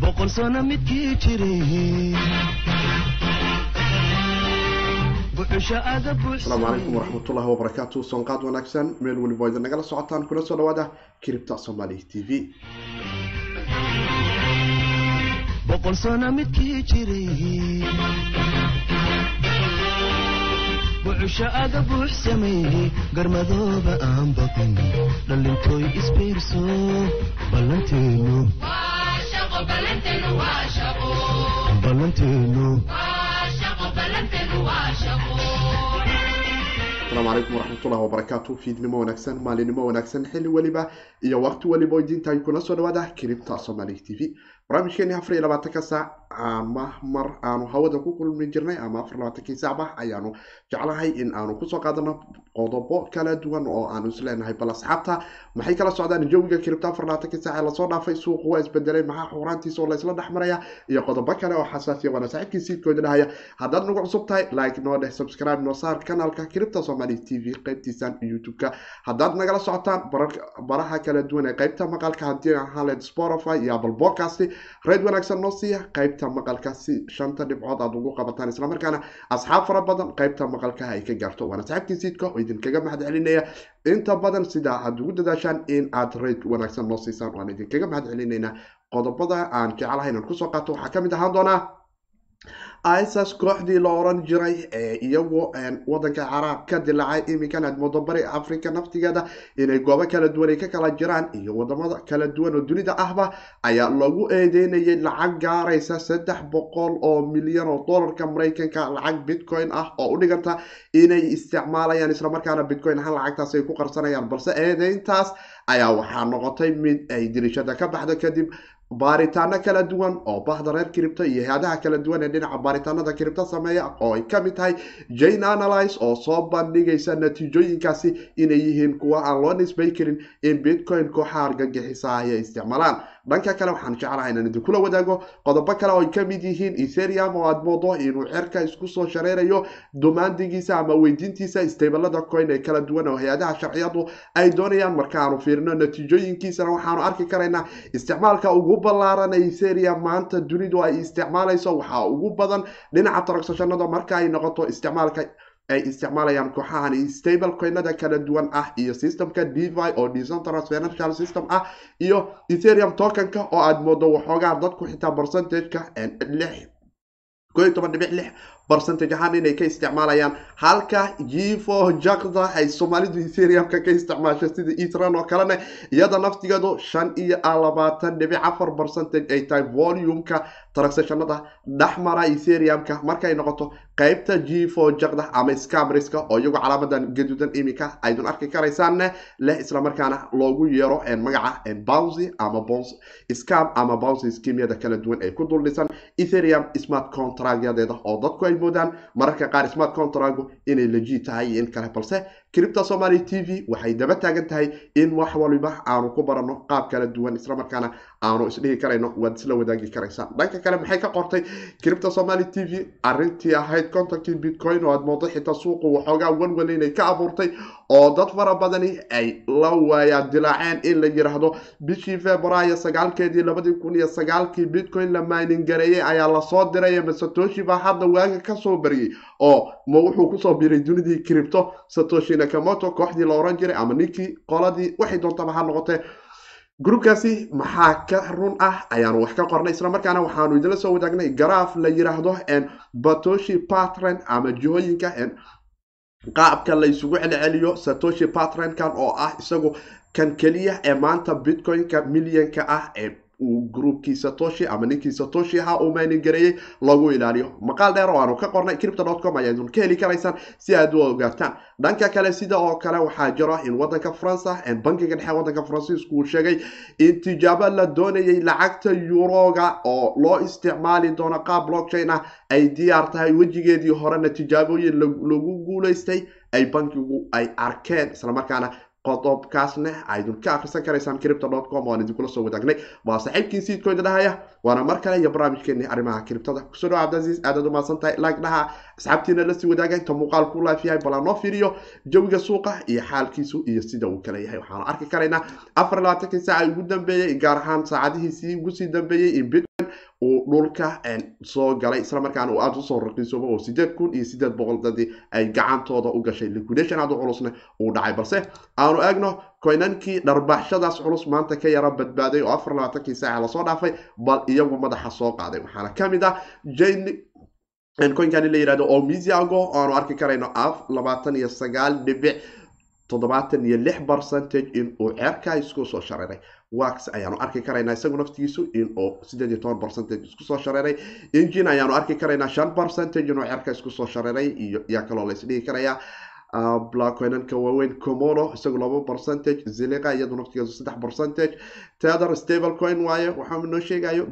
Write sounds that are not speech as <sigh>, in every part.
boqol sano midkii jirasalaamu calaykum waraxmatullahi wabarakaatu soonqaad wanaagsan meel weliba idin nagala socotaan kula soo dhawaada kiribta somaali t v bucusho aga buux garmadooba aan baqin dhalintoy isbiirso ballanteenu asalaamu calaykum waraxmatullahi wabarakaatu fiidnimo wanaagsan maalinimo wanaagsan xilli weliba iyo waqti weliba oo diinta ay kuna soo dhawaada kiribta somaali t v barnaamijkeeni afar iyo labaatanka saac ama mar aanu hawada ku kulmi jirnay ama afar labaatankii sacba ayaanu jeclahay in aanu kusoo qaadano qodobo kala duwan oo aanu isleenahay bal asxaabta maxay kala socdaan jawiga kiribta afar labaatankii saac ee lasoo dhaafay suuqu waa isbedelay maxaa xuuraantiisa oo laysla dhex maraya iyo qodobo kale oo xasaasiya waana saaxiibkii siidkooda dhahaya haddaad nagu cusub tahay like noo dheh subscribe noo saar kanaalka kiribta soomaali t v qaybtiisan youtube-ka haddaad nagala socotaan baraha kala duwan ee qaybta maqalka haddii ahaa spotify iyo apple podcast reed wanaagsan noo siiya qayb qaybta maqalka si shanta dhibcood aad ugu qabataan islamarkaana asxaab fara badan qaybta maqalkaha ay ka gaarto waana waan siidka oo idinkaga mahadcelinaya inta badan sidaa aad ugu dadaashaan in aad rayd wanaagsan noo siisaan waan idinkaga mahad celinaynaa qodobada aan jeclahay inaan kusoo qaato waxaa ka mid ahaan doonaa isis kooxdii la oran jiray ee iyagu wadanka caraab ka dilaacay imikan aad bari africa naftigeeda inay goobo kala duwan ay ka kala jiraan iyo wadamada kala duwan oo dunida ahba ayaa lagu eedeynayay lacag gaaraysa saddex boqol oo milyan oo dollarka maraykanka lacag bitcoin ah oo u dhiganta inay isticmaalayaan islamarkaana bitcoin ahaan lacagtaasi ay ku qarsanayaan balse eedeyntaas ayaa waxaa noqotay mid ay dirishada ka baxdo kadib baaritaano kala duwan oo bahda reer kiribta iyo hay-adaha kala duwan ee dhinaca baaritaanada kiribta sameeya oo ay ka mid tahay jane analyse oo soo bandhigaysa natiijooyinkaasi inay yihiin kuwo aan loo nisbay karin in bitcoin kooxaha argagixisaa ay isticmaalaan dhanka kale waxaan jeclaha inaan kula wadaago qodobo kale oo ay ka mid yihiin etherium oo aad moodo inuu cerka isku soo shareerayo dumaandigiisa ama weydiintiisa istablada coin ee kala duwan oo hay-adaha sharciyadu ay doonayaan marka aanu fiirino natiijooyinkiisana waxaanu arki karaynaa isticmaalka ugu ballaaranay etherium maanta dunidu ay isticmaalayso waxaa ugu badan dhinaca taragsoshannada marka ay noqoto isticmaalka ay isticmaalayaan kooxahan stablecoinada kala duwan ah iyo systemka devi oo decentral financial system ah iyo etherium tokenka oo aad moodo waxoogaa dadku xitaa percentage-ka lix ko toban dhibic lix barcentage ahaan inay ka isticmaalayaan halka jifo jakda ay soomaalidu eteriumka ka isticmaasha sida etran oo kalena iyada naftigeedu shan iyo labaatan dhibic afar barcentage ay tahay volumka taragsashanada dhexmara eteriumka markay noqoto qaybta jifo jakda ama scamriska oo iyagu calaamadan gaduudan iminka aydun arki karaysaan leh isla islamarkaana loogu yeero magaca bouncy ama scam ama bouncy skimyada kala duwan ee ku duldhisan eterium smart contractyadeeda oo dadku ay waxaad moodaan mararka qaar smart contractgu inay lejii tahay in kale balse cripto somaly t v waxay daba taagan tahay in wax waliba aanu ku baranno qaab kala duwan isla markaana aanu isdhihi karayno waad isla wadaagi karaysaa dhanka kale maxay ka qortay cripto somaly t v arintii ahayd contacti bitcoin oo aad moodo xitaa suuqu waxoogaa walwal ka abuurtay oo dad fara badani ay la waayaa dilaaceen in la yidhaahdo bishii februaayo sagaalkeedii labadii kun iyo sagaalkii bitcoin la maaningareeyey ayaa lasoo diray ama satoshi baa hadda waaga kasoo baryey oo ma wuxuu kusoo biray dunidii cripto satoshina nakamoto kooxdii la oran jiray ama ninkii qoladii waxay doontaaba ha noqotee gruubkaasi maxaa ka run ah ayaanu wax ka qornay isla markaana waxaanu idinla soo wadaagnay garaaf la yidhaahdo batoshi patren ama jihooyinka qaabka la isugu celceliyo satoshi patrenkan oo ah isagu kan keliya ee maanta bitcoinka milyanka ah uu gruubkii satoshi ama ninkii satoshi ha uu mining gareeyey lagu ilaaliyo maqaal dheer oo aanu ka qornay criptocom ayaadun ka heli karaysaan si aad u ogaataan dhanka kale sida oo kale waxaa jiro in wadanka faransa bankiga dhexe wadanka faransiisku uu sheegay in tijaabo la doonayay lacagta yuroga oo loo isticmaali doono qaab blockchain ah ay diyaar tahay wejigeedii horena tijaabooyin lagu guulaystay ay bankigu ay arkeen islamarkaana qodobkaasna aydun ka akhrisan karaysaan cripto com idinkula soo wadaagnay waa saaxiibkii siidkoyda dhahaya waana mar kale iyo barnaamijkeeni arrimaha criptada kusoo dhawa cabdiaziis aadaad u mahadsan tahay laag dhaha asxaabtiina lasii wadaaga inta muuqaalku laafiyahay balaa noo fiiriyo jawiga suuqa iyo xaalkiisu iyo sida uu kale yahay waxaanu arki karaynaa afar labaatanka saaca ugu dambeeyey gaar ahaan saacadihiisii ugu sii dambeeyey uu dhulka soo galay islamarkaan uu aada usoo raqiisooba oo sideed kun iyo sideed boqol dadi ay gacantooda u gashay liquidation aad culusna uu dhacay balse aanu eegno koynankii dharbaaxshadaas culus maanta ka yara badbaaday oo afar labaatankii saaca lasoo dhaafay bal iyagu madaxa soo qaaday waxaana ka mid ah coinkan la yihahdo oo oo aanu arki karayno af labaatan iyo sagaal dhibic toddobaatan iyo lix percentage in ceerka isku soo shareeray wax ayaanu arki karaynaa isagu naftiisu inuu sideed toban bercentage iskusoo shareeray engine ayaanu arki karaynaa shan bercentage inuu cerka iskusoo shareeray iyo yaa kaloo laysdhihi karayaa ah, blackwenanka waaweyn comodo isagu laba bercentage ziliqa iyadu naftigeedu saddex bercentage tether stable coin waaye waxaa noo sheegayo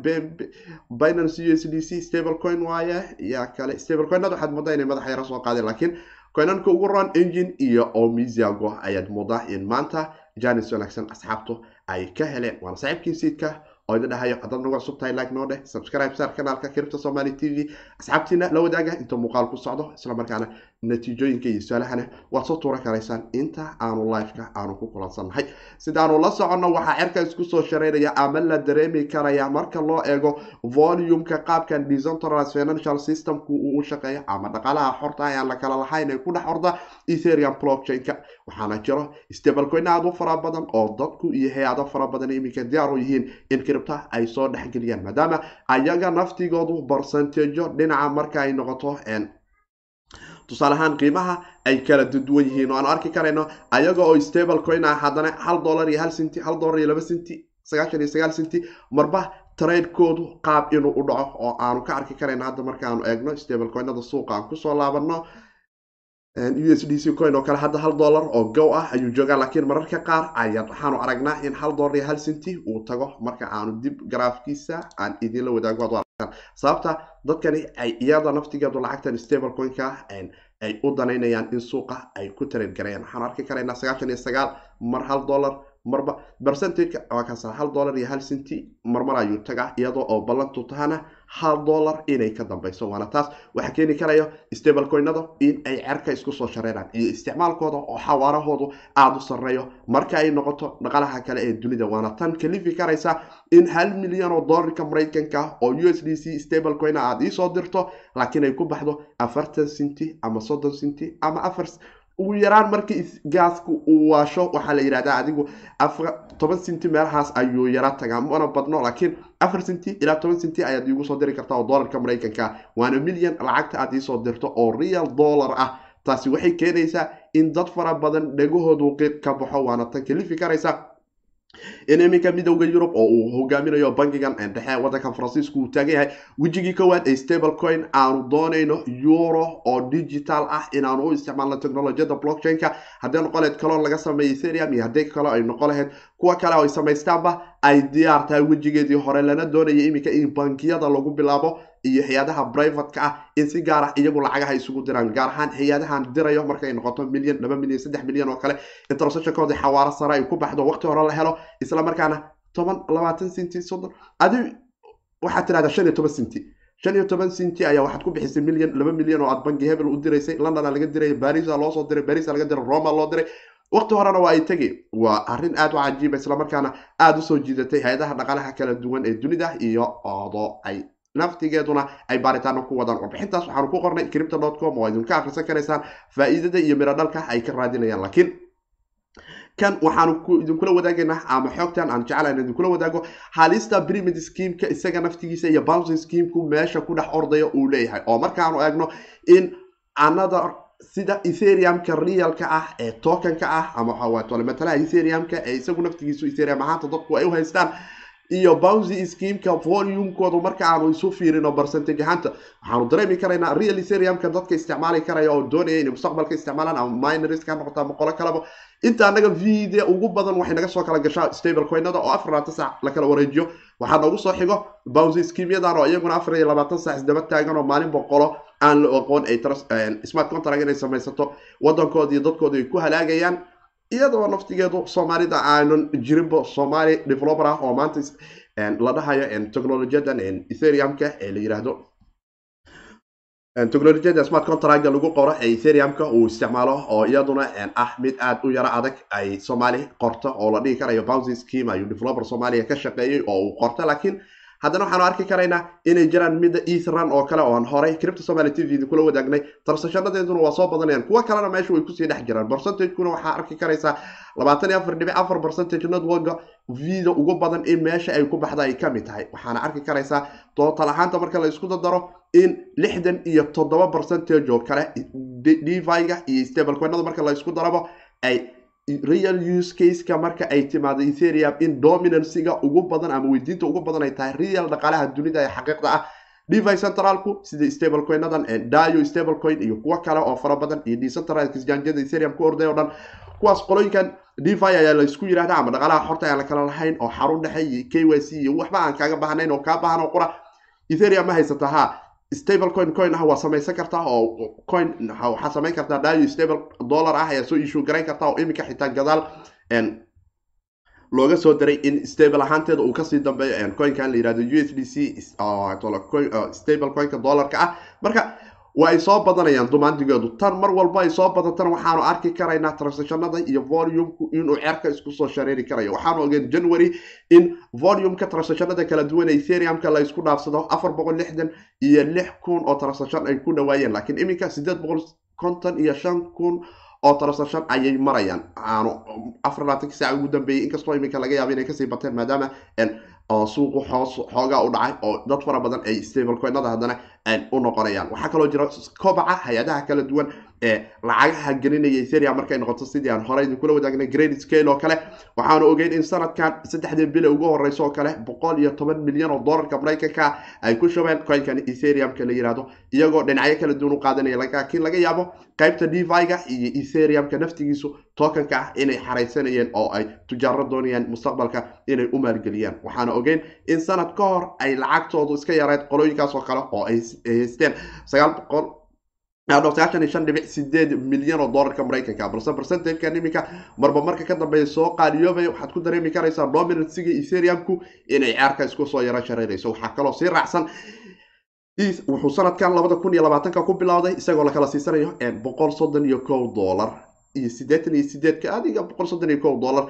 binance u s d c stable coin waaye yaa kale stable coinada waxaad moodaa inay madaxa yara soo qaadeen laakiin coinanka ugu roon engine iyo omisiago ayaad moodaa in maanta janis wanaagsan asxaabtu ay ka heleen waana saaxiibkii siidka oo idin dhahayo haddaadna waa cusubtahay like noo dheh subscribe saar kanaalka kiribta somali t v asxaabtiina la wadaaga inta muuqaal ku socdo isla markaana natiijooyinkaiyosaalahana waad soo tuuran karaysaan inta aanu lifeka aanu ku kulansannahay sidaanu la soconno waxaa cerka isku soo shareynaya ama la dareemi karaya marka loo eego volumeka qaabkan decentralized financial systemku uu u shaqeeyo ama dhaqaalaha xorta ayaan la kala lahayn ee ku dhex horda etherium blockchainka waxaana jiro stablecoin aad u fara badan oo dadku iyo hay-ado fara badan iminka diyaar u yihiin in kribta ay soo dhexgeliyaan maadaama ayaga naftigoodu barsanteejo dhinaca marka ay noqoto tusaale ahaan qiimaha ay kala duwan yihiin oo aanu arki karayno ayaga oo stable coin ah haddana hal dollar iyo hal cinti hal dollar iyo laba cinti sagaashan iyo sagaal cinti marba traydkoodu qaab inuu u dhaco oo aanu ka arki karayno hadda markaanu eegno stable coinada suuqa aan kusoo laabano u s d c coin oo kale hadda hal dollar oo go ah ayuu joogaa laakiin mararka qaar ayaa waxaanu aragnaa in hal dollar iyo hal cinti uu tago marka aanu dib garaafkiisa aan idinla wadaago sababta dadkani ay iyada naftigeedu lacagtan stable coinka ay u danaynayaan in suuqa ay ku tareed gareeyaan waxaan arki karaynaa sagaashan iyo sagaal mar hal dollar marba bercentage waa kaasa hal dollar iyo hal cinti marmar ayuu tagaa iyadoo oo ballantu tahana hal dollar inay ka dambeyso waana taas waxa keeni karayo stabalcoinada in ay cerka isku soo shareeraan iyo isticmaalkooda oo xawaarahoodu aada u sarreeyo marka ay noqoto dhaqalaha kale ee dunida waana tan kalifi karaysa in hal milyan oo dollarka maraykanka ah oo u s d c stable coina aada iisoo dirto laakiin ay ku baxdo afartan cinti ama soddon cinti ama afar ugu yaraan marka gaasku uu waasho waxaa la yidhahdaa adigu toban cinti meelahaas ayuu yara tagaa mana badno laakiin afar cinti ilaa toban cinti ayaad iigu soo diri kartaa oo dollarka maraykanka waana milyan lacagta aad iisoo dirto oo real dollar ah taasi waxay keenaysaa in dad fara badan dhegahoodu qiiq ka baxo waana tan kalifi karaysa enamika midowda yurub oo uu hogaaminayo bangigan dhexe wadanka faransiisku uu taagan yahay wejigii kowaad ee stable coin aanu doonayno euro oo digital ah inaanu u isticmaalno technolojiyada blockchainka haddee noqoleed kaloo laga sameeya etherium iyo haddii kale ay noqon laheyd kuwa kale ay samaystaanba ay diyaar tahay wejigeedii hore lana doonaya iminka in bankiyada lagu bilaabo iyo hay-adaha brivatka ah in si gaar ah iyagu lacagaha isugu diraan gaar ahaan hay-adahan dirayo markay noqoto milyan laba milyan saddex milyan oo kale introsectionkoodii xawaaro sare ay ku baxdo waqti hore la helo isla markaana toban labaatan cinti soddon adi waxaad tidhahdaa shan iyo toban cinti shan iyo toban cinti ayaa waxaad ku bixisay milyan laba milyan oo aad bangi hebel u diraysay londona laga diray barisa loosoo diray barisa laga diray roma loo diray waqti horena waa ay tegi waa arin aad u cajiiba islamarkaana aada usoo jiidatay hay-adaha dhaqalaha kala duwan ee dunida iyo odo ay naftigeeduna ay baaritaano ku wadaan warbixintaas waxaanu ku qornay cripto com oo idinka akhrisan karaysaan faa'iidada iyo miradhalka ay ka raadinayaan laakiin kan waxaanu idinkula wadaagaynaa ama xoogtan aan jeclaan idinkula wadaago halista brimid schemeka isaga naftigiisa iyo bouncy schemku meesha ku dhex ordaya uu leeyahay oo markaanu eegno in anada sida etheriumka realka ah ee tokenka ah ama waxaa waay matalaha etheriumka ee isagu naftigiisu etherium ahaanta dadku ay u haystaan iyo bowsy schemeka volumkoodu marka aanu isu fiirino barcentage ahaanta waxaanu dareemi karaynaa real seriumka dadka isticmaali karaya oo doonaya inay mustaqbalka isticmaalaan ama mineries ka noqota ama qolo kalaba inta anaga vide ugu badan waxay naga soo kala gashaa stable coinada oo afar labaatan saac la kala wareejiyo waxaa nagu soo xigo bouncy schemyadan oo iyaguna afar iyo labaatan saac isdaba taagan oo maalin boqolo aan la aqoon ay eh, smart contract inay samaysato waddankoodi iyo dadkoodi ay ku halaagayaan iyadoo laftigeedu soomaalida aanan jirinba soomali developer ah oo maanta eh, la dhahayo eh, technologiyadan eh, etheriumka ee la yidhaahdo technologiyada smart contracta lagu qoro ee etheriumka uu isticmaalo oo iyaduna ah mid aad u yaro adag ay soomaali qorto oo la dhigi karayo bouncy scheme ayuu developer soomaaliya ka shaqeeyey oo uu qorto laakiin haddana waxaanu arki karaynaa inay jiraan midda etheran oo kale oan horay cripto somaly t v kula wadaagnay tarsashanadeeduna waa soo badanayaan kuwa kalena meesha way kusii dhex jiraan bercentagekuna waxaa arki karaysaa labaatan iyo afar dhibic afar bercentage networka vida ugu badan in meesha ay ku baxda ay ka mid tahay waxaana arki karaysaa dootal ahaanta marka la isku dadaro in lixdan iyo toddoba bercentage oo kale dviga iyo stablecoinada marka la isku darabo ay real use caseka marka ay timaado etherium in dominancyga ugu badan ama weydiinta ugu badan ay tahay real dhaqaalaha dunida ee xaqiiqda ah devi centralku sida stablecoinadan dio stablecoin iyo kuwo kale oo fara badan iyo decentralized exchangeada etherium ku orday oo dhan kuwaas qolooyinkan devi ayaa laysku yihahda ama dhaqaalaha xorta aan la lahayn oo xarun dhexe iyo k y c iyo waxba aan kaaga baahnayn oo kaa baahan oo qura etherium ma haysata ha stable coin coin ah waa samaysan kartaa oo coin waxaa samayn kartaa value stable dollar ah ayaa soo iishuu garayn kartaa oo iminka xitaa gadaal looga soo diray in stable ahaanteeda uu kasii dambeeyo coinkan la yirahdo u s d c ah, ah, stable coinka dollarka ah marka waa ay soo badanayaan dumaandigeedu tan mar walba ay soo badatana waxaanu arki karaynaa transactionada iyo volumku inuu cerka iskusoo shareeri karayo waxaanu ogeen january in volumka transactionada kala duwan etheriumka la isku dhaafsado afar boqol lixdan iyo lix kun oo transaction ay ku dhawaayeen laakiin iminka sideed boqol konton iyo shan kun oo transaction ayay marayaan aanu afar labaatankii ugu dambeeyey inkastoo iminka laga yaaba inay kasii bateen maadaama suuqu xoos xoogaa u dhacay oo dad fara badan ay stablecoinada haddana unoqonayaan waxaa kaloo jira kobaca hay-adaha kala duwan ee lacagaha gelinaya etheria markay noqoto sidii aan hore idinkula wadaagnay grade scale oo kale waxaana ogeyn in sanadkan saddexdii bile ugu horeyso oo kale boqol iyo toban milyan oo dollarka maraykanka ay ku shubeen coinkan etheriumka la yirahdo iyagoo dhinacyo kala duwan u qaadanaya laakiin laga yaabo qaybta deviga iyo etheriumka naftigiisu tokanka ah inay xaraysanayeen oo ay tujaaro doonayaan mustaqbalka inay u maalgeliyaan waxaana ogeyn in sanad ka hor ay lacagtoodu iska yareed qolooyinkaas oo kale oo ay haysteen aqodhibic milyan oo dollarka maraykanka balse barsentajka iminka marba marka ka dambeeya soo qaaliyoobaya waxaad ku dareemi karaysaa dominansiga etheriumku inay ceerka isku soo yaro shareerayso waxaa kaloo sii raacsan wuxuu sanadkan labada kun iyo labaatanka ku bilowday isagoo lakala siisanayo boqol soddon iyo kow dolar iyo siddeetan iyo sideedka adiga boqol soddon iyo ko dolar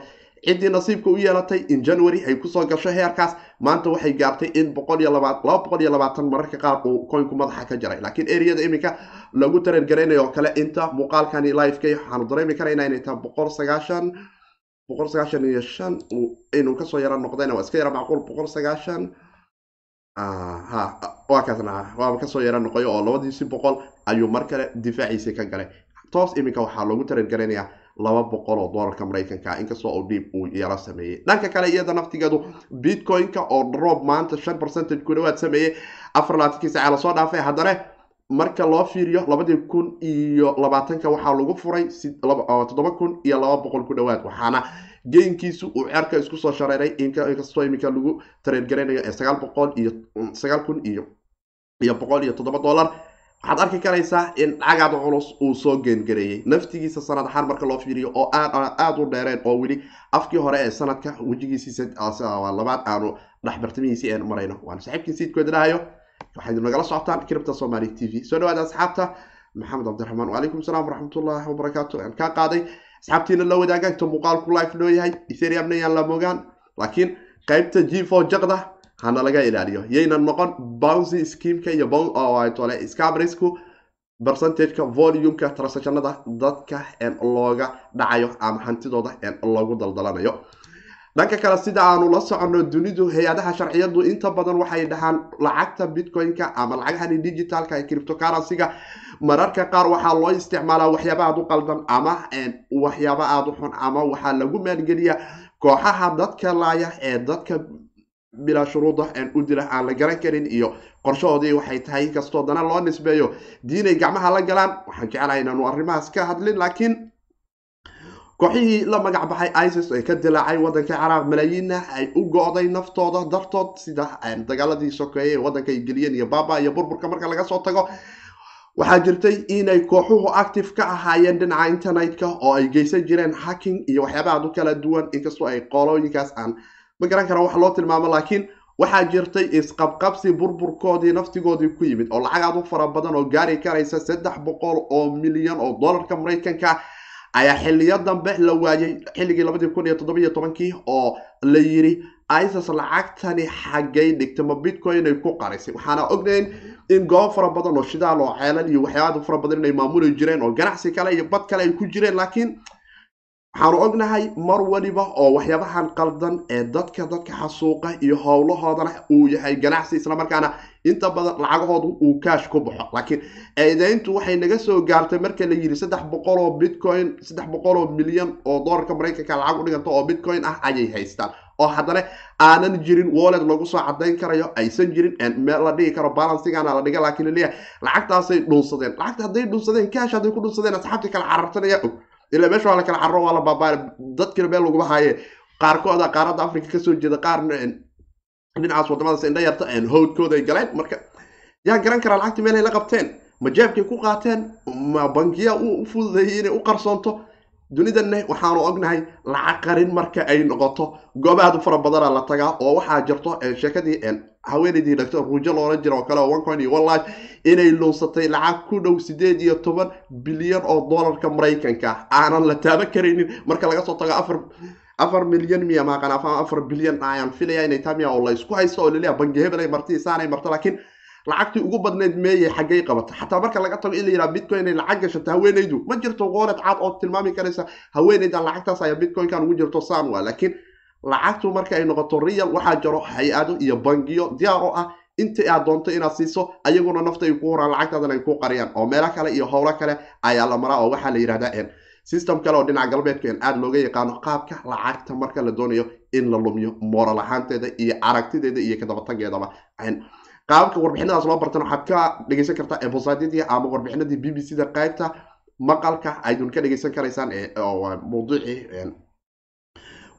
ciddii nasiibka u yeelatay in january ay kusoo gasho heerkaas maanta waxay gaabtay in laba boqol iyo labaatan mararka qaar uu koynku madaxa ka jaray laakiin eriyada iminka lagu tareergaraynayo oo kale inta muuqaalkani lifeka waxaanu dareemi karaynaa inay tahay inuu kasoo yaro noqdayna waa iska yara macquul waa kasoo yaro noqoy oo labadiisi boqol ayuu mar kale difaaciisii ka galay toos iminka waxaa loogu tareergaraynayaa laba boqol oo doolarka maraykanka inkastoo u dhiib uu yaro sameeyey dhanka kale iyada naftigeedu bitcoin-ka oo droob maanta shan percentage ku dhawaad sameeyey afar labaatanki saaca lasoo dhaafay haddana marka loo fiiriyo labadii kun iyo labaatanka waxaa lagu furay toddoba kun iyo laba boqol ku dhawaad waxaana geynkiisu uu ceerka isku soo shareeray inkastoo iminka lagu tareergaraynayo ee sagaal boqol iyo sagaal kun iyo iyo boqol iyo toddoba dollar waxaad arki karaysaa in dhacagaad culus uu soo geengareeyey naftigiisa sanad ahaan marka loo fiiriyo oo aad u dheereen oo weli afkii hore ee sanadka wejigiisii ah, ah, labaad aanu dhexbartamihiisii eenu marayno waan saxiibkii siidkoeda dhahayo waxaad nagala socotaan kiribta somali t v soo dhawaada asxaabta maxamed cabdiraxmaan wacalaykum salaam waraxmatullahi wabarakaatu aan kaa qaaday asxaabtiina la wadaagaagta muuqaalku life looyahay eteriamna yaan la mogaan laakiin qaybta g for jaqda hanalaga ilaaliyo yaynan noqon bouncy schemeka iyo tole scabrinsku percentageka volumeka transactionada dadka looga dhacayo ama hantidooda loogu daldalanayo dhanka kale sida aanu la socono dunidu hay-adaha sharciyadu inta badan waxay dhahaan lacagta bitcoin-ka ama lacagahan digitalka ee ga mararka qaar waxaa loo isticmaalaa waxyaaba aad u qaldan ama waxyaaba aad u xun ama waxaa lagu maalgeliya kooxaha dadka laaya ee dadka bilaa shuruud ah een udil aan la garan karin iyo qorshahoodii waxay tahay inkastoo dana loo nisbeeyo diinay gacmaha la galaan waxaan jecelahay inaanu arrimahaas ka hadlin laakiin kooxihii la magac baxay isis ee ka dilaacay waddanka caraaq malaayiinna ay u go-day naftooda dartood sida dagaaladii sokeeye ee waddanka ay iyo baaba iyo burburka marka laga soo tago waxaa jirtay inay kooxuhu active ka ahaayeen dhinaca internet oo ay geysan jireen hacking iyo waxyaabaha kala duwan inkastoo ay qolooyinkaas aan ma garan kara wax loo tilmaamo laakiin waxaa jirtay isqabqabsi burburkoodii naftigoodii ku yimid oo lacagaad u fara badan oo gaari karaysa saddex boqol oo milyan oo dollarka maraykanka ayaa xiliyo dambe la waayay xilligii labadii kun iyo toddobiyo tobankii oo la yiri isis lacagtani xaggay dhigtay ma bitcoin ay ku qarisay waxaana ognayn in goobo fara badan oo shidaal oo ceelan iyo waxyaabaa fara badan inay maamuli jireen oo ganacsi kale iyo bad kale ay ku jireen laakiin waxaanu ognahay mar waliba oo waxyaabahan qaldan ee dadka dadka xasuuqa iyo howlahoodana uu yahay ganacsi islamarkaana inta badan lacagahoodu uu kaash ku baxo laakiin eedeyntu waxay naga soo gaartay marka la yidhi saddex boqoloo bitcoin saddex oo milyan oo dolarka maraykanka lacag u dhiganta oo bitcoin ah ayay haystaan oo haddana aanan jirin wallet lagu soo cadayn karayo aysan jirin meel la dhigi karo balansigaana la dhiga laakiin laleeyahay lacagtaasay dhunsadeen lacagta hadday dhunsadeen kaash hadday ku dhunsadeen asxaabtii kale carartanaya og ilaa meesha waa la kala carro waa la baabaare dadkiina meel laguma haaye qaarkooda qaaradda africa kasoo jeeda qaarna dhinacaas wadamadaas indha yarta howdkooda ay galeen marka yaa garan karaa lacagti meelay la qabteen ma jeebkay ku qaateen ma bangiya u fududeeyey inay u qarsoonto dunidanne waxaanu ognahay lacaqarin marka ay noqoto goobaadu fara badana la tagaa oo waxaa jirto sheekadii haweeneydii dhagto ruujo loolan jira oo kale oo one coin one life inay luunsatay lacag ku dhow siddeed iyo toban bilyan oo dollarka maraykanka aanan la taaban karaynin marka laga soo tago afar afar milyan miya maaqan afar bilyan ayaan filaya inay taamiya oo la isku haysto oo laleeyaha bangi hebelay marti isaanay marto laakiin lacagtii ugu badnayd meeyey xaggay qabata xataa marka laga tago in la yidhaha bitcoin ay lacag gashata haweenaydu ma jirto qoonad cad oo tilmaami karaysa haweenaydan lacagtaas ayaa bitcoinkan ugu jirto san waa laakiin lacagtu marka ay noqoto real waxaa jaro hay-ado iyo bangiyo diyaar oo ah inta aad doonto inaad siiso ayaguna nafta ay ku horaan lacagtaadan ay ku qariyaan oo meelo kale iyo howlo kale ayaa la maraa oo waxaa la yidhahdaa system kale oo dhinaca galbeedka in aada looga yaqaano qaabka lacagta marka la doonayo in la lumiyo moral ahaanteeda iyo aragtideeda iyo kadabatageedaba qaababka warbixinadaas loo bartan waxaad ka dhegeysan kartaa ebosadyadii ama warbixinadii b b c da qaybta maqalka aydun ka dhegeysan karaysaan mawduucii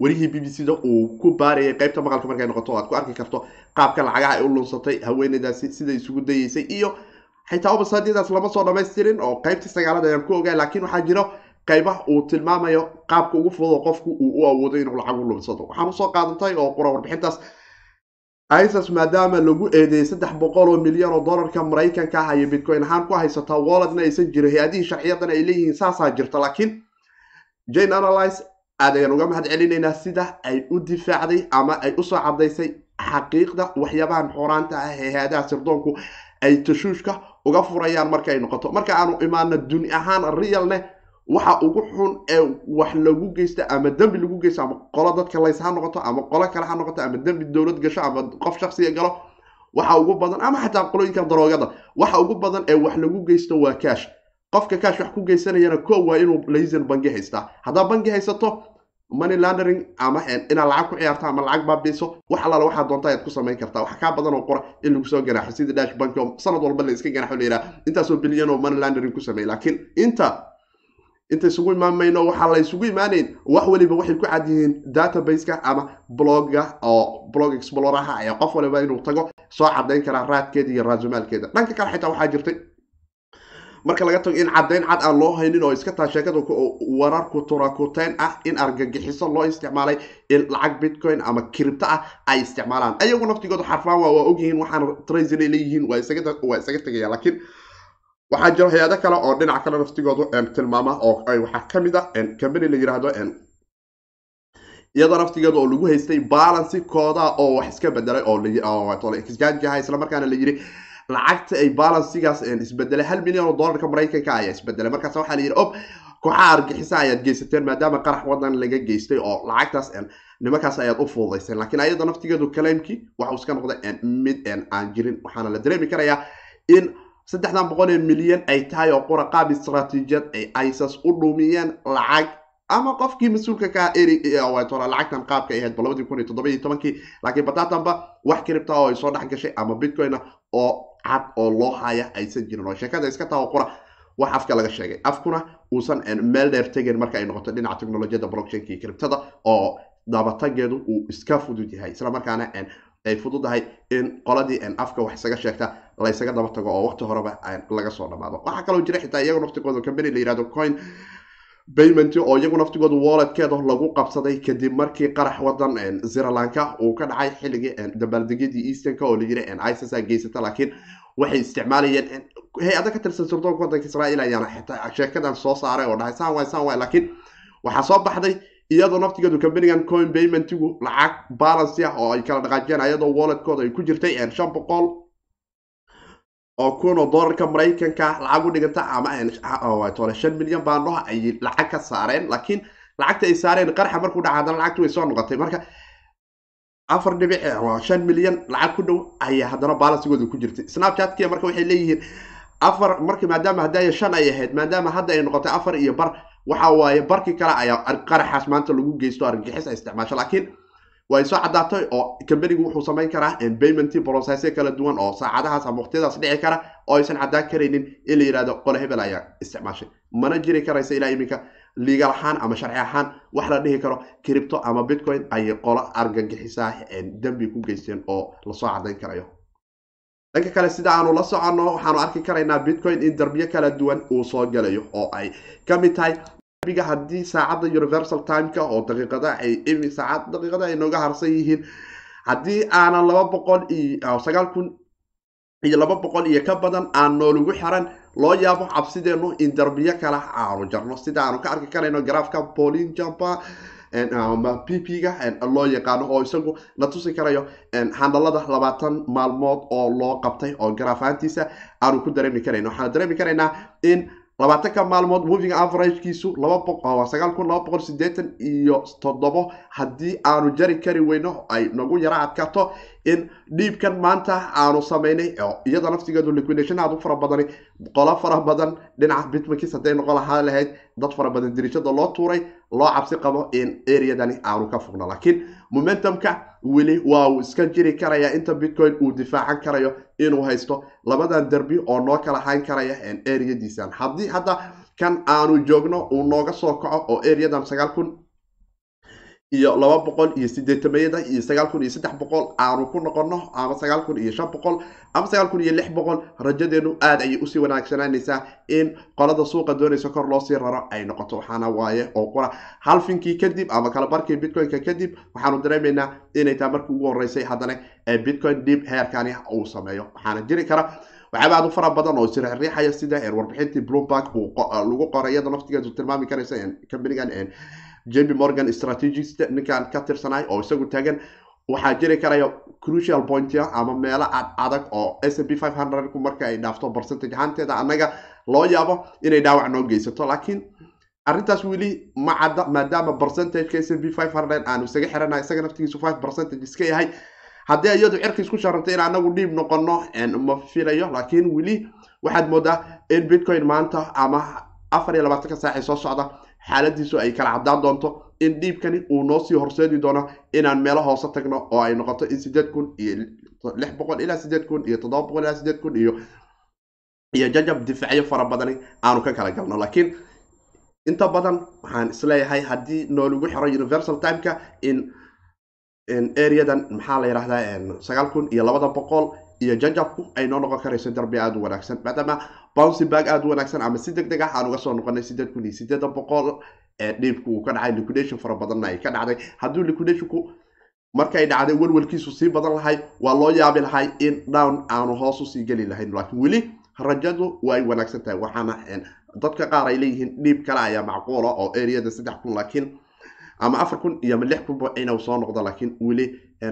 warihii b b c da uu ku baarayay qaybta maqalka markay noqoto aad ku arki karto qaabka lacagaha ay u lunsatay haweeneydaasi siday isugu dayeysay iyo xitaa obasadyadaas lama soo dhamaystirin oo qaybtii sagaalad ayaan ku ogaa laakiin waxaa jiro qayba uu tilmaamayo qaabka ugu fududo qofku uu u awoodo inuu lacag u lunsado waxaan usoo qaadantay oo qura warbixintaas isas maadaama lagu eedeeyey saddex boqol oo milyan oo dollarka maraykanka ah ayo bitcoin ahaan ku haysataa walladna aysan jirin hay-adihii sharciyadana ay leeyihiin saasaa jirta laakiin jane analyse aad ayaan uga mahad celinaynaa sida ay u difaacday ama ay usoo caddaysay xaqiiqda waxyaabahan xoraanta ah ee hay-adaha sirdoonku ay tashuushka uga furayaan marka ay noqoto marka aanu imaano duni ahaan realne waxa ugu xun ee wax lagu geysta ama dembi lagu geysto ama qolo dadka lays ha noqoto ama qolo kale ha noqoto ama dembi dowlad gasho ama qof shaksiga galo waxa ugu badan ama xataa qolooyinka daroogada waxa ugu badan ee wax lagu geysto waa kaash qofka kaash wax ku geysanayana ko waa inuu laysan bangi haystaa haddaad bangi haysato money landering ama eh, inaad lacag ku ciyaarto ama lacag baabiiso wax allaala waxaa doonta ayaad ku samayn kartaa wax kaa badan oo qora in lagu soo ganaxo sida dash bank oo sanad walba la iska ganaxo la yidhaha intaasoo bilyan oo money landering ku sameey laakiin inta inta isugu imaan mayno waxaa la imaanayn wax waliba waxay ku cad yihiin databaska ama bloga oo blog exploraha ayaa qof waliba inuu tago soo caddayn karaa raadkeeda iyo raasumaalkeeda dhanka kale xitaa waxaa jirtay marka laga tago in caddayn cad aan loo haynin oo iska taa sheekada warar kuturakuteyn ah in argagixiso loo isticmaalay in lacag bitcoin ama kiribto ah ay isticmaalaan ayagu naftigooda xarfaan waa waa ogyihiin waxaan trasina leeyihiin waa isaga tagaya laakiin waxaa jira hay-ado kale oo dhinac kale naftigoodu tilmaama oo waxaa ka mid ah cambany la yidhaahdo iyada naftigeeda oo lagu haystay balancy oo wax iska bedelay oo iskaajaha islamarkaana la yiri lacagta ay balansigaas isbedelay hal milyan oo dollarka maraykanka ayaa isbedelay markaas waxaa la yidhi ob kooxaha argixisa ayaad geysateen maadaama qarax wadan laga geystay oo lacagtaas nimankaas ayaad u fududayseen laakiin ayada naftigeedu kaleemkii waxau iska noqda mid aan jirin waxaana la dareemi karayaa in saddexdan boqolee milyan ay tahay oo quraqaab istraatiijiyad ay isis u dhuumiyeen lacag ama qofkii mas-uulka ka lacagtan qaabka ahayd labadii kun iyo toddobiyo tobankii laakiin bataatanba wax kiribta oo ay soo dhex gashay ama bitcoin ah oo cad oo loo haya aysan jirin oo sheekada iska taha qura wax afka laga sheegay afkuna uusan meel dheer tegin marka ay noqoto dhinaca technolojiyada blockchainka iyo kiribtada oo dabatageedu uu iska fudud yahay islamarkaana ay fududahay in qoladii afka wax isaga sheegta laysaga daba tago oo waqti horeba laga soo dhamaado waxaa kaloo jira xitaa iyago naftigooda combany la yirahdo coin bayment oo iyagu naftigooda walletkeeda lagu qabsaday kadib markii qarax wadan ziralanka uu ka dhacay xilligii dabaaldegyadii easternka oo layiri isis geysata laakiin waxay isticmaalayeen hay-ada ka tirsan sirdoonka wadanka israa'iil ayaana xitaa sheekadan soo saaray oo dhahay san way laakiin waxaa soo baxday iyadoo naftigeedu combanigan coin paymentigu lacag balancy ah oo ay kala dhaqaajiyeen ayadoo walletkooda ay ku jirtay shan boqol oo kunoo dollarka maraykanka lacag u dhiganta ama ah, shan milyan baandhoh ay lacag ka saareen laakiin lacagta ay saareen qarxa markuu dhaca haddana lacagti way soo noqotay marka afar dhibic eh, shan milyan lacag ku dhow ayaa haddana balansigooda ku jirtay snapchatkia marka waxay leeyihiin afar marka maadaama hadda shan ay ahayd maadaama hadda ay noqotay afar iyo bar waxa waaye barki kale ayaa qaraxaas maanta lagu geysto argagixis ay isticmaasho laakiin way soo caddaatay oo combanigu wuxuu samayn karaa payment processe kala duwan oo saacadahaas ama waqtiyadaas dhici kara oo aysan caddaan karaynin in la yidhahdo qole hebel ayaa isticmaashay mana jiri karaysa ilaa iminka liigal ahaan ama sharci ahaan wax la dhihi karo cripto ama bitcoin ayay qolo argagixisaa dembi ku geysteen oo lasoo caddayn karayo dhanka kale sida aanu la soconno waxaanu arki karaynaa bitcoin in darbiyo kala duwan uu soo galayo oo ay ka mid tahay iga haddii saacadda universal timeka oo daqiiqada ay saacad daqiiqada ay nooga harsan yihiin haddii aana laba boqol iyo sagaal kun iyo laba boqol iyo ka badan aan noolugu xiran loo yaabo cabsideennu in darbiyo kala aanu jarno sida aanu ka arki karayno garaafka polin jumper pp-ga loo yaqaano oo isagu na tusi karayo handalada labaatan maalmood oo loo qabtay oo garaafaantiisa aanu ku dareemi karayno waxaanu dareemi karaynaa in labaatanka maalmood moving averagekiisu ah, sagaal kun laba boqol sideetan iyo toddobo haddii aanu jari kari weyno ay nagu yara adkaato in dhiibkan maanta aanu samaynay iyada naftigeedu liquidation aad u fara badan qolo fara badan dhinaca bitmankis hadday noqo lahaa lahayd dad fara badan dirishada loo tuuray loo cabsi qabo in areadani aanu ka fogno laakiin momentumka weli waa uu iska jiri karayaa inta bitcoin uu difaacan karayo inuu haysto labadan derbi oo noo kala hayn karaya eriyadiisan haddii hadda kan aanu joogno uu nooga soo kaco oo eriyadan sagaal kun iyo laba boqol iyo sideetameyada iyo sagaal kun iyo saddex boqol aanu ku noqonno ama sagaal kun iyo shan boqol ama sagaal kun iyo lix boqol rajadeenu aada ayay usii wanaagsananaysaa in qolada suuqa doonaysa kor loosii raro ay noqoto waxaana waaye oo qura halfinkii kadib ama kala barkii bitcoinka kadib waxaanu dareemaynaa inay taa markii ugu horeysay haddana bitcoin dib heerkani uu sameeyo waxaana jiri kara waxyaaba aad u fara badan oo isriixriixaya sida warbixintii bloomberg lagu qoray iyada naftigeedu tilmaami karaysa kambanigan jp morgan strategista ninkaan ka tirsanahay oo isagu taagan waxaa jiri karaya crucial point ama meelo cad adag oo s p ku marka ay dhaafto percentage ahaanteeda annaga loo yaabo inay dhaawac noo geysato laakiin arrintaas weli ma cadda maadaama percentageka s p aanu isaga xirana isaga naftigiisu percentage iska yahay haddii iyadu cirka isku sharabtay in anagu dhiib noqono ma filayo laakiin weli waxaad moodaa in bitcoin maanta ama afar iyo labaatan ka soo socda xaaladiisu ay kala caddaan doonto in dhiibkani uu noo sii horseedi doono inaan meelo hoose tagno oo ay noqoto in sideed kun iyo lix boqol ilaa sideed kun iyo toddoba boqol ilaa sideed kun iyo iyo jajab difaacyo fara badani aanu ka kala galno laakiin inta badan waxaan isleeyahay haddii noolagu xiro universal timeka in areadan maxaa la yihahdaa sagaal kun iyo labada boqol iyo jajabku ay noo noqon karayso darbi aada u wanaagsan maadaama bouncing back aada u wanaagsan ama si deg deg ah aan uga soo noqonay sideed kun iyo sideedan boqol dhiibku uu ka dhacay liquidation fara badanna ay ka dhacday hadduu liquidationku markay dhacday welwelkiisu sii badan lahay waa loo yaabi lahay in down aanu hoos usii geli lahayn laakiin weli rajadu way wanaagsan tahay waxaana dadka qaar ay leeyihiin dhiib kale ayaa macquula oo areada saddex kun laakiin ama afar kun iyo ama lix kunba inuu soo noqdo laakiin weli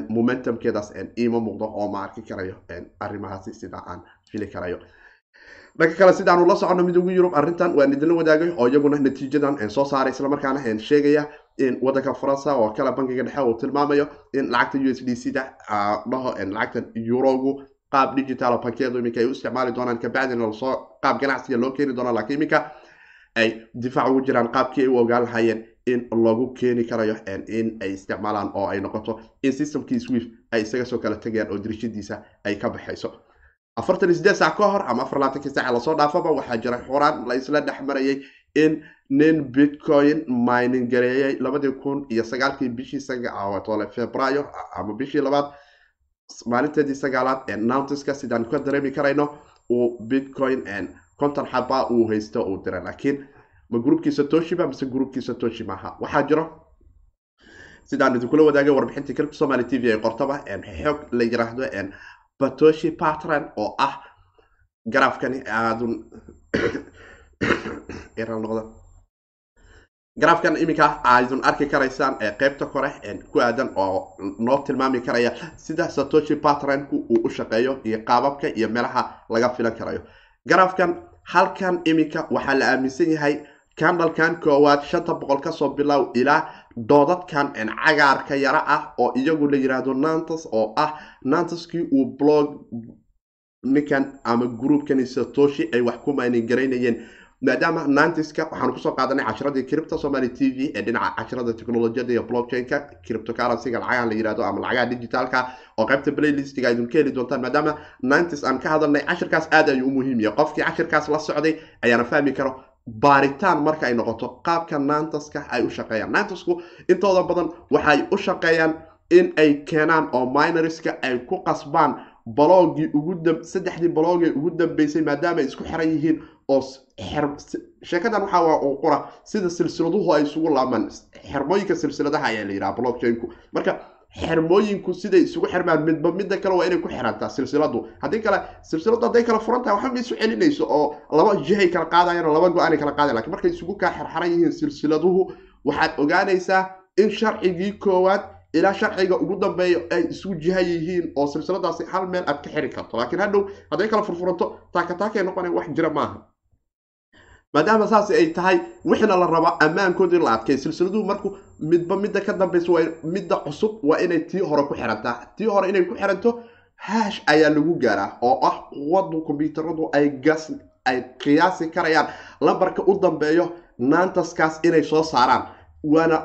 momentumkeedaas iima muuqdo oo ma arki karayo arrimahaasi sida aan fili karayo dhanka kale sidaanu la soconno mid ugu yurub arrintan waan idinla wadaagay oo iyaguna natiijadan soo saaray islamarkaana sheegaya in wadanka faransa oo kale bankiga dhexe uu tilmaamayo in lacagta u s d c da dhaho lacagtan yurogu qaab digitaal bankiyadu iminka ay u isticmaali doonaan kabacdina lasoo qaab ganacsiga loo keeni doona laakiin iminka ay difaac ugu jiraan qaabkii ay u ogaan lahayeen in lagu keeni karayo in ay isticmaalaan oo ay noqoto in systemkii swift ay isaga soo kala tegayaan oo dirishadiisa ay ka baxayso afartan iyo sideed saac ka hor ama afar labatankii saaca lasoo dhaafaba waxaa jira xuraan la dhexmarayay in nin bitcoin mining gareeyay labadii kun iyo sagaalkii bishii sagaatole ah, februaayo ah, ama bishii labaad maalinteedii sagaalaad ee nauntiska sidaan ka dareemi karayno uu bitcoin conton xaba uu haysto uu diray laakiin ma gruubkiisa toshiba mise gruubkiisa toshi maaha waxaa jiro sidaan idinkula wadaagay warbixintii klib somaly t v ee qortaba xoog la yiraahdo batoshi patran oo ah garaafkani aadun <coughs> garaafkan iminkaa aadun arki karaysaan ee qeybta kore ku aadan oo noo tilmaami karaya sida satoshi patranku uu u shaqeeyo iyo qaababka iyo meelaha laga filan karayo garaafkan halkan iminka waxaa la aaminsan yahay candalkan koowaad shanta boqol kasoo bilow ilaa doodadkan cagaarka yara ah oo iyagu la yiraahdo nantas oo ah nantaskii uu blog ninkan ama groupkani satoshi ay wax ku maani garaynayeen maadaama nantiska waxaanu kusoo qaadanay cashiradii cripto somaly t v ee dhinaca casharada technolojiyada iyo blockchainka criptocurrencyga lacagaha la yirahdo ama lacagaha digitaalka oo qaybta playlistiga idin ka heli doontaan maadaama nantis aan ka hadalnay cashirkaas aad ayuu u muhiim yahay qofkii cashirkaas la socday ayaana fahmi karo baaritaan marka ay noqoto qaabka nantaska ay u shaqeeyaan nantasku intooda badan waxay u shaqeeyaan in ay keenaan oo minariska ay ku qasbaan balogii saddexdii balogee ugu dambeysay maadaama ay isku xiran yihiin oo sheekadan waxaa qura sida silsiladuhu ay isugu laamaan xermooyinka silsiladaha ayaa la yidhaha blockchainku marka xermooyinku siday isugu xirmaan midba midda kale waa inay ku xirantaa silsiladu haddii kale silsiladu hadday kala furan tahay waxba ma isu celinayso oo laba jihay kala qaadayaan oo laba go-aanay kala qaadayan lakin markay isugu kaa xirxaran yihiin silsiladuhu waxaad ogaanaysaa in sharcigii koowaad ilaa sharciga ugu dambeeya ay isugu jiha yihiin oo silsiladaasi hal meel aad ka xiri karto laakiin hadhow hadday kala furfuranto taakataakay noqonaya wax jira maaha maadaama saas ay tahay wixna la raba ammaankood in la adkay silsiladuhu marku midba midda ka dambeysa waa midda cusub waa inay tii hore ku xirantaa tii hore inay ku xiranto haash ayaa lagu gaaraa oo ah quwadu kombyuutaradu ay gas ay qiyaasi karayaan lambarka u dambeeyo nantaskaas inay soo saaraan waana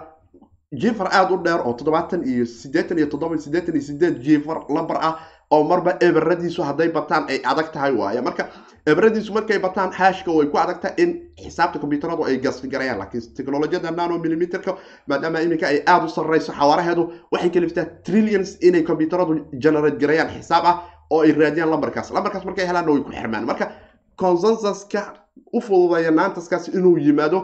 jiifar aada u dheer oo toddobaatan iyo siddeetan iyo toddoba iyo iyo sideed jiifar lambar ah oo marba eberadiisu hadday bataan ay adag tahay waay marka eberadiisu markay bataan xaashka way ku adag tahay in xisaabta kombyuutaradu ay gasligarayaan laakiin technolojiyada nano millimeterka maadaama iminka ay aada u sarreyso xawaaraheedu waxay kaliftaa trillions inay kombyuutaradu generate garayaan xisaab ah oo ay raadiyaan lambarkaas lambarkaas markay helaanna way ku xirmaan marka consensuska u fududaya naantaskaas inuu yimaado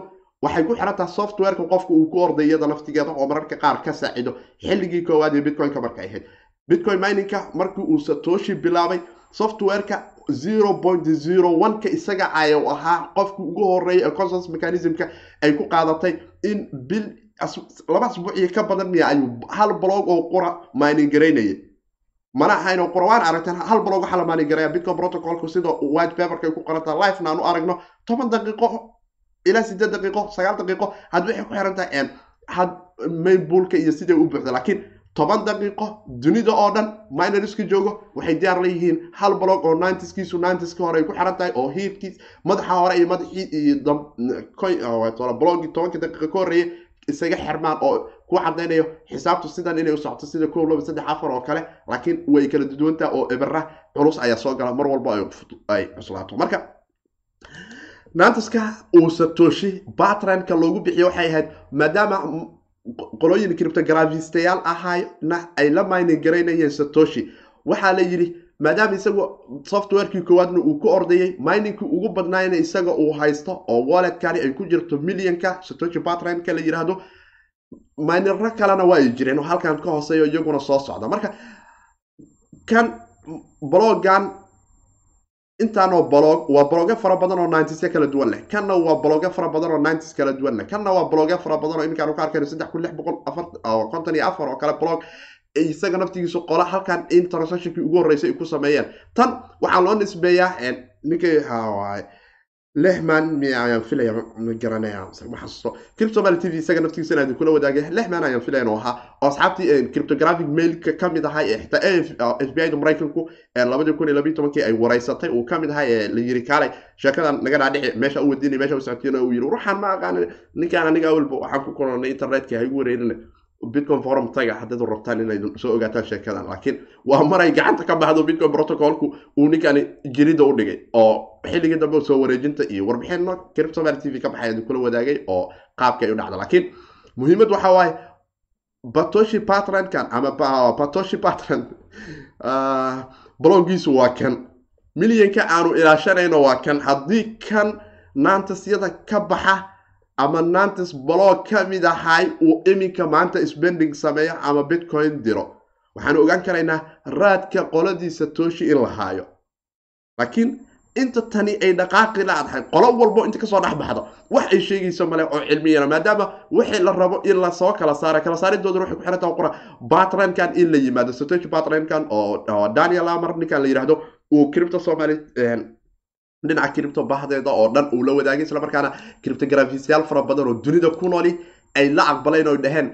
waxay ku xirantaha softwareka qofka uu ku ordayada laftigeeda oo mararka qaar ka saacido xilligii koowaad ee bitcoinka marka ahayd bitcoin miningka markii uu satoshi bilaabay softwareka zero point zero one isaga caya u ahaa qofki ugu horeeyay ee consensus mechanismka ay ku qaadatay in bil laba asbuuc iyo ka badan miya ayuu hal blog oo qura maaningareynaya mana ahayno qurawaan aragteen hal blog waxaa la maaningareeya bitcoin protocolku sida white paperka ay ku qorantaa lifena aanu aragno toban daqiiqo ilaa sideed daqiiqo sagaal daqiiqo had waxay ku xirantahay had maybulka iyo siday u buuxda laakiin toban daqiiqo dunida oo dhan minariska joogo waxay diyaar leeyihiin hal blog oo nintiskiisu nintiski hore ay ku xiran tahay oo hiirkiis madaxa hore iyo madaxii blogii tobanka daqiiqa ka horreeya isaga xirmaan oo ku cadaynayo xisaabtu sidan inay u sida ko laba saddex afar oo kale laakiin way kala duduwantaa oo ibara culus ayaa soo gala mar walba ay cuslaato marka nantiska uusatooshi satoshi batranka loogu bixiyo waxay ahayd maadaama qolooyin criptogravistyaal ahana ay la mining garaynayeen satoshi waxaa la yidhi maadaama isaga softwarekii koowaadna uu ku ordayay miningkii ugu badnaayna isaga uu haysto oo walletkani ay ku jirto millionka satoshi patranka la yidhaahdo minero kalena waa ay jireen oo halkan ka hooseeyo iyaguna soo socda marka kan blogan intaanoo blog waa blogyo fara badan oo ninetysyo kala duwan leh kanna waa blogyo fara badan oo ninetys kala duwan leh kanna waa blogyo fara badan oo iminkaan uka arkayno saddex kun lix boqol afar konton iyo afar oo kale blog isaga naftigiisu qola halkan in transationkii ugu horreysay ay ku sameeyeen tan waxaa loo nisbeeyaa ninka lixman mi ayaan filaya garanaya cryptomal t v isaga naftiisa inaan kula wadaagay lixman ayaan filayan oo ahaa oo asxaabtii cryptographic mailka ka mid ahaa ee xitaa ah, f b i da maraykanku ee labadii kun iyo labiyi tobankii ay wareysatay uu ka mid ahaa ee la yiri kaalay sheekadan naga dhaadhici meesha u wadinay meesha u socotiina uu yiri ruuxaan ma aqaanin ninkaan aniga awalba waxaan ku koronay internetka haygu wareerina bitcoin forum taga haddaad rabtaan inaad soo ogaataan sheekadan laakiin waa maray gacanta ka baxdo bitcoin protocolku uu ninkani jirida u dhigay oo xilligii dambe soo wareejinta iyo warbixino criptomar tv ka baxay kula wadaagay oo qaabka ay u dhacda laakiin muhiimad waxaa waaye batoshi patrankan ama batoshi ah, patran ah, blogiisu waa kan milyanka aanu ilaashanayno waa kan haddii kan naantasyada ka baxa ama nantis blog ka mid ahay uu iminka maanta spending sameeyo ama bitcoin diro waxaanu ogaan karaynaa raadka qoladiisa tooshi in la haayo laakiin inta tani ay dhaqaaqi laadahay qolo walbo inta kasoo dhexbaxda wax ay sheegayso male oo cilmiyana maadaama wixii la rabo in lasoo kala saara kala saarintooda waxay ku xiranta qura batrankan in la yimaado strategy batrankan oo daniel lamar ninkan la yidhahdo uu cripto somali eh, dhinaca ah cripto bahdeeda oo dhan uu la wadaagay isla markaana criptografisyaal fara badan oo dunida ku nooli ay la aqbaleen oo dhaheen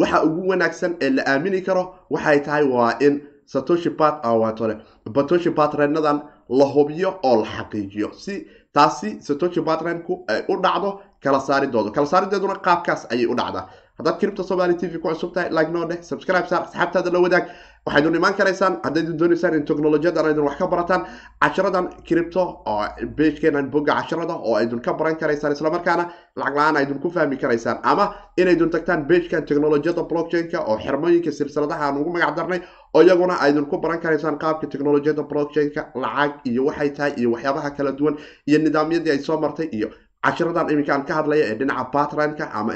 waxa ugu wanaagsan ee la aamini karo waxay tahay waa in satoshi bat awatore ah, satoshi batrenadan la hubiyo oo la xaqiijiyo si taasi satoshi batrenku ay u dhacdo kala saaridooda kala saarideeduna qaabkaas ayay u dhacdaa haddaad cripto somaly t v ku cusub tahay like noo subscribe saar saxaabtaada la wadaag waxaad un imaan karaysaan haddayd doonaysaan in technolojiyadaan aydun wax ka barataan casharadan cripto oo bejkeenan boga casharada oo aydun ka baran karaysaan islamarkaana lacag la-aan aydun ku fahmi karaysaan ama inaydun tagtaan bejkan technolojiyada blockchainka oo xirmooyinka silsiladaha aan ugu magac darnay oo iyaguna aydun ku baran karaysaan qaabka technolojiyada blockchainka lacag iyo waxay tahay iyo waxyaabaha kala duwan iyo nidaamyadii ay soo martay iyo casharadan iminka aan ka hadlaya ee dhinaca patranka ama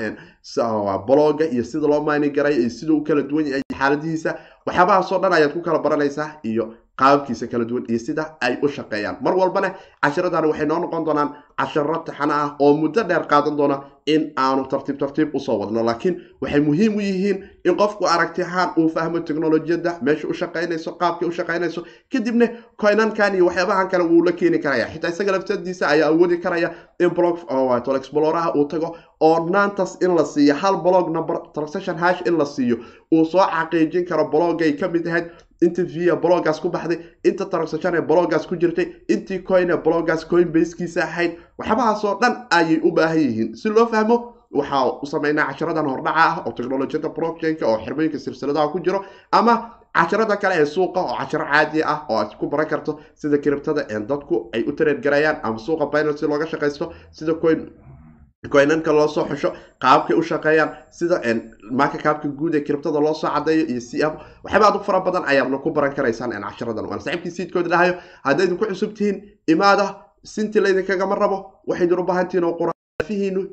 bloga iyo sida loo maani garay iyo siduu u kala duwan yahay xaaladihiisa waxyaabahaasoo dhan ayaad ku kala baranaysaa iyo qaabkiisa kala duwan iyo sida ay u shaqeeyaan mar walbana cashiradani waxay noo noqon doonaan casharo taxano ah oo muddo dheer qaadan doona in aanu tartiib tartiib usoo wadno laakiin waxay muhiim u yihiin in qofku aragti ahaan uu fahmo technolojiyadda meesha u shaqaynayso qaabkay u shaqaynayso kadibna coinankan iyo waxyaabahan kale wuu la keeni karaya xitaa isaga laftadiisa ayaa awoodi karaya in blog exploraha uu tago oo nantas in la siiyo hal blog number transaction hash in la siiyo uu soo caqiijin karo blogay ka mid ahayd intii via blogaas ku baxday inta transaction ee blogaas ku jirtay intii coin ee blogaas coinbasekiisa ahayd waxyabahaasoo dhan ayay u baahan yihiin si loo fahmo waxaa u sameynaa casharadan hordhaca ah oo technologiyada blockchainka oo xirmooyinka silsiladaha ku jiro ama casharada kale ee suuqa oo casharo caadi ah oo aad ku baran karto sida kiribtada ee dadku ay u tareed garayaan ama suuqa binance looga shaqaysto sida coin bitcoinanka loo soo xusho qaababkay u shaqeeyaan sida market capka guud ee kiribtada loosoo cadeeyo iyo c f waxyaaba u fara badan ayaadna ku baran karaysaan casharadan waan saaxiibkii siidkood dhahayo haddaydin ku cusub tihiin imaada sinti laydinkagama rabo waxaydin u baahantihiin oo qura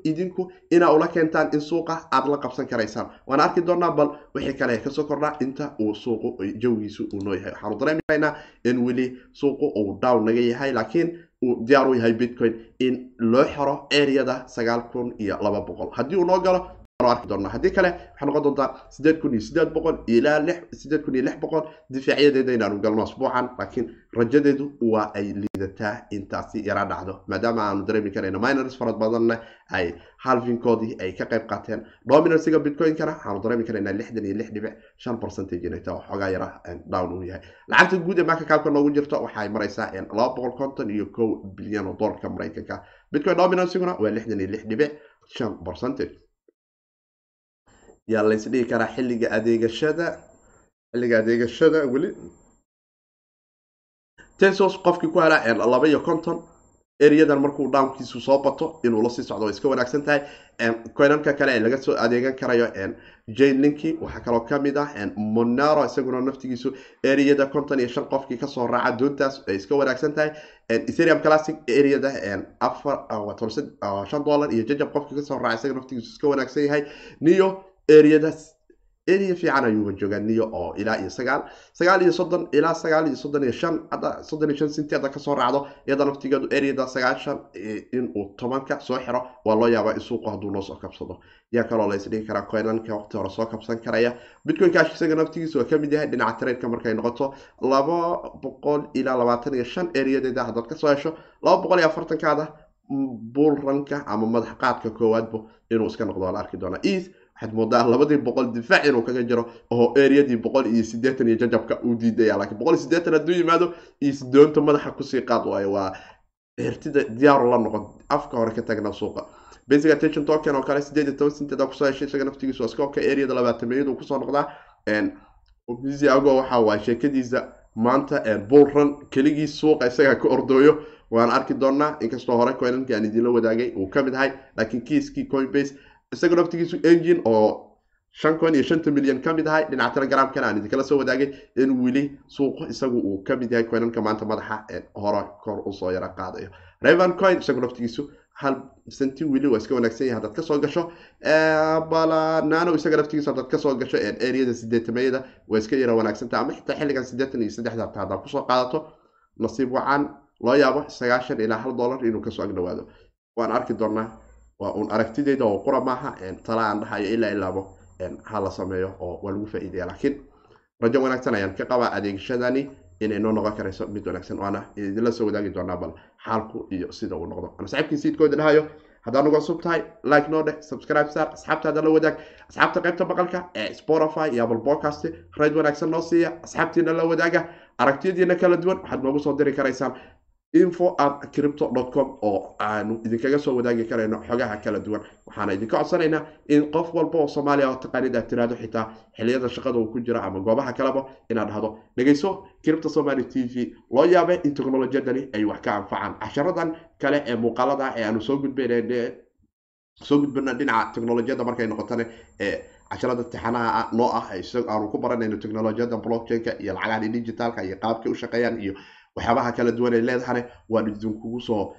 idinku inaa ula keentaan in suuqa aad la qabsan karaysaan waan arki doonaa bal wixii kale kasoo kordhaa inta uu suuqu jawigiisu uu nooyahay waxaanu dareemi in weli suuqu uu down naga yahay laakiin uu diyaar u yahay bitcoin in loo xiro areada sagaal kun iyo laba boqol haddii uu noo galo arki doona haddii kale waxaa noqon doontaa sideed kun iyo sideed boqol ilaa sideed kun iyo lix boqol difaaciyadeeda inaanu galno asbuucan laakiin rajadeedu waa ay liidataa intaasi yara dhacdo maadaama aanu dareemi karayno minors farad badanna ay halvinkoodii ay ka qayb qaateen dominansiga bitcoin-kana waxaanu dareemi karaynaa lixdan iyo lix dhibic shan percentage inay taha xoogaa yara eh, down uu yahay lacagta guud ee maaka kaabka noogu jirto waxay maraysaa laba boqol konton iyo kow bilyan oo dollarka maraykanka bitcoin dominanciguna waa lixdan iyo lix dhibic shan percentage yaa laysdhihi karaa xilliga adeegashada xilliga adeegashada weli tesos qofkii ku helaa laba iyo konton ereyadan markuu dhawnkiisu soo bato inuu la socdo way iska wanaagsan tahay coinanka kale ee laga soo adeegan karayo jane linki waxaa kaloo kamid ah monaro isaguna naftigiisu ereyada konton iyo shan qofkii kasoo raaca doontaas ay iska wanaagsan tahay ethereum classic ereyada afar ah, ah, shan dollar iyo jajab qofkii kasoo raaca isaga naftigiisu iska wanaagsan yahay niyo eriyadaas eriya fiican ayuuba joogaa niyo oo ilaa iyo sagaal sagaal iyo soddon ilaa sagaal iyo soddon iyo shan hadda soddon iyo shan sinti hadda kasoo raacdo iyada naftigeedu eriyada sagaashan inuu tobanka soo xiro waa loo yaabaa in suuqu hadduu loo soo kabsado yaa kaloo la karaa coinanka waqti hore soo kabsan karaya bitcoin cash isaga naftigiisa waa kamid yahay dhinaca tradeka markay noqoto laba boqol ilaa labaatan iyo shan eriyadeeda haddaad kasoo hesho laba boqol iyo afartankaada mm, buulranka ama madax qaadka koowaadba inuu iska noqdo waa la arki doonaa waxaad moodaa labadii boqol difaac inuu kaga jiro oo eryadii boqol iyo sideetan iyo jajabka uu diidaya lakiin boqol iyo sideetan hadduu yimaado iyo sidoonta madaxa kusii qaad waayo waa ertida diyaaru la noqon afka hore ka tagna suuqa basic attention token oo kale sideed iyo toban sinteeda kusoo heshay isaga naftigiisu iskaoka eryada labaatanmeeyadu kusoo noqdaa misiago waxa waa sheekadiisa maanta bullran keligii suuqa isagaa ka ordooyo waan arki doonaa inkastoo hore coinanka aan idinla wadaagay uu ka mid ahay laakiin kiiskii coinbase isaga naftigiisu engine oo shan kun iyo shanta milyan ka mid ahay dhinaca telegramkan aan idinkala soo wadaagay in weli suuqu isagu uu ka mid yahay coinanka maanta madaxa hore kor usoo yara qaadayo revan coin isagu naftigiisu hal senti weli waa iska wanaagsan yahay haddaad kasoo gasho balanano isaga naftigiisu haddaad kasoo gasho areada sideetamayada waa iska yara wanaagsantaha ama xitaa xilligan sideetan iyo saddexda hataa haddaad kusoo qaadato nasiib wacan loo yaabo sagaashan ilaa hal dollar inuu kasoo agdhawaado waan arki doonaa waa uun aragtideyda oo qura maaha tala aan dhahayo ilaa ilaabo ha la sameeyo oo waa lagu faa'iidaya laakiin rajo wanaagsan ayaan ka qabaa adeegshadani inay noo noqon karayso mid wanaagsan waana idinla soo wadaagi doonaa bal xaalku iyo sida uu noqdo ana saxiibkii siidkooda dhahayo haddaan uga sub tahay like noo dheh subscribe saar asxaabtaada la wadaag asxaabta qaybta maqalka ee spotify iyo apple podcast rayd wanaagsan noo siiya asxaabtiina la wadaaga aragtiyadiina kala duwan waxaad noogu soo diri karaysaan info at cripto com oo aanu idinkaga soo wadaagi karayno xogaha kala duwan waxaana idinka codsanaynaa in qof walba oo soomaaliya oo taqaanid aad tiraahdo xitaa xiliyada shaqada uu ku jiro ama goobaha kaleba inaad dhahdo dhegayso cripto somaly t v loo yaabe in technolojiyadani ay wax ka anfacaan casharadan kale ee muuqaalada ee aanu soo gudben soo gudbana dhinaca technolojiyada markay noqotane ee casharada imtixaanaha ah, noo ah aanu ku baranayno technolojiyada blockchainka iyo lacagahan digitaalka iyo qaabkay u shaqeeyaan iyo waxyaabaha kala duwan ay leedahane waan idinkugu soo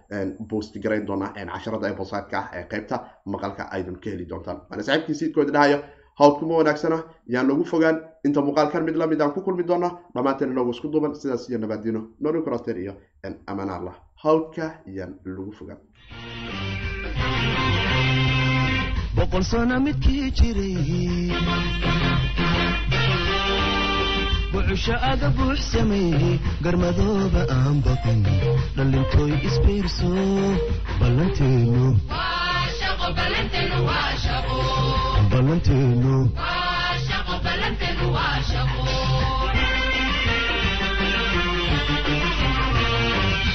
boost doonaa casharada eebosaatka ah ee qaybta maqalka aydun ka heli doontaan waana saxiibkii siidkooda dhahayo hawd kuma wanaagsana yaan noogu fogaan inta muuqaalkan mid lamid aan ku kulmi doono dhammaanteen inoogu isku duban sidaas iyo nabaadino norikroster iyo amanaarlah hawdka yaan lagu fogaan boqol sana midkii jiray bucusho aga buux sameeyey garmadooba aan baqin dhallintooy isbiirso ballanteenu